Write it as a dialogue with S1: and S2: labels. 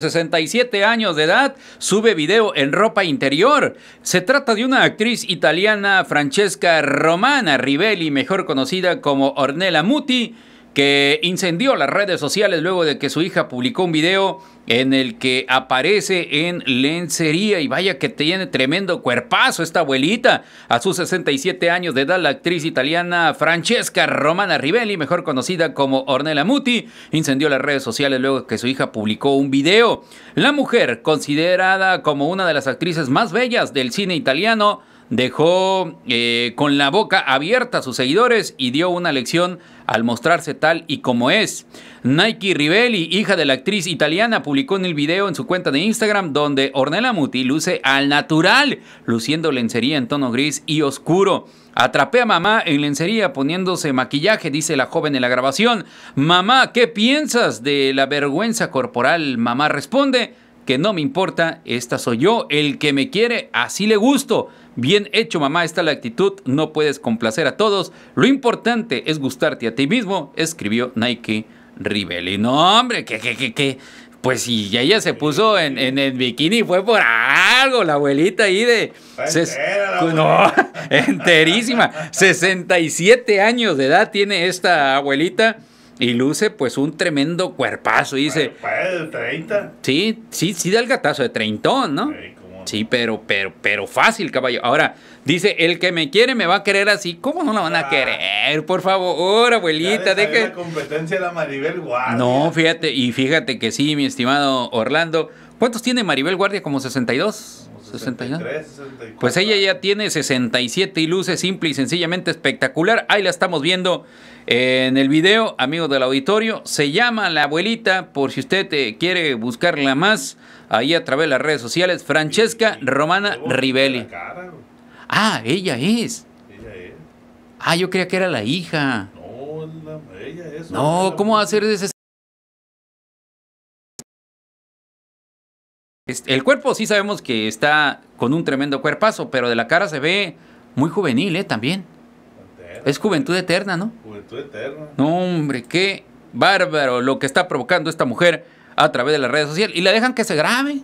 S1: 67 años de edad, sube video en ropa interior. Se trata de una actriz italiana Francesca Romana Rivelli, mejor conocida como Ornella Muti, que incendió las redes sociales luego de que su hija publicó un video en el que aparece en lencería y vaya que tiene tremendo cuerpazo esta abuelita. A sus 67 años de edad, la actriz italiana Francesca Romana Rivelli, mejor conocida como Ornella Muti, incendió las redes sociales luego de que su hija publicó un video. La mujer, considerada como una de las actrices más bellas del cine italiano, dejó eh, con la boca abierta a sus seguidores y dio una lección al mostrarse tal y como es. Nike Rivelli, hija de la actriz italiana, publicó en el video en su cuenta de Instagram donde Ornella Muti luce al natural, luciendo lencería en tono gris y oscuro. Atrapé a mamá en lencería poniéndose maquillaje, dice la joven en la grabación. Mamá, ¿qué piensas de la vergüenza corporal? Mamá responde que no me importa, esta soy yo, el que me quiere, así le gusto. Bien hecho, mamá, es la actitud, no puedes complacer a todos, lo importante es gustarte a ti mismo, escribió Nike Rivelli. No, hombre, que, que, que, que. Pues si ella se puso en, el bikini, fue por algo, la abuelita ahí de... no, enterísima. 67 años de edad tiene esta abuelita. Y luce pues un tremendo cuerpazo. dice. de 30. Sí, sí, sí da el gatazo de treintón, ¿no? sí, pero, pero, pero fácil, caballo. Ahora, dice, el que me quiere me va a querer así. ¿Cómo no la van a ah. querer? Por favor, abuelita, de que. competencia la Maribel No, fíjate, y fíjate que sí, mi estimado Orlando. ¿Cuántos tiene Maribel Guardia? Como 62. 63, Pues ella ya tiene 67 y luce simple y sencillamente espectacular. Ahí la estamos viendo en el video, amigos del auditorio. Se llama La Abuelita, por si usted quiere buscarla más, ahí a través de las redes sociales, Francesca Romana Rivelli. Ah, ella es. Ah, yo creía que era la hija. No, ella es. No, ¿cómo va a ser de ese? el cuerpo sí sabemos que está con un tremendo cuerpazo, pero de la cara se ve muy juvenil, ¿eh? También. Es juventud eterna, ¿no? Juventud eterna. No, hombre, qué bárbaro lo que está provocando esta mujer a través de las redes sociales. Y la dejan que se grabe.